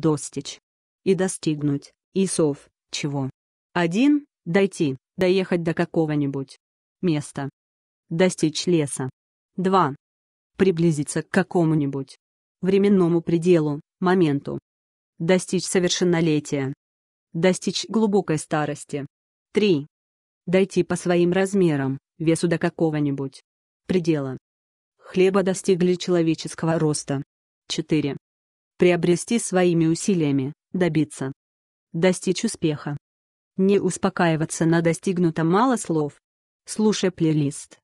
достичь и достигнуть, и сов, чего. Один — дойти, доехать до какого-нибудь места. Достичь леса. 2. Приблизиться к какому-нибудь временному пределу, моменту. Достичь совершеннолетия. Достичь глубокой старости. 3. Дойти по своим размерам, весу до какого-нибудь предела. Хлеба достигли человеческого роста. 4 приобрести своими усилиями, добиться. Достичь успеха. Не успокаиваться на достигнутом мало слов. Слушай плейлист.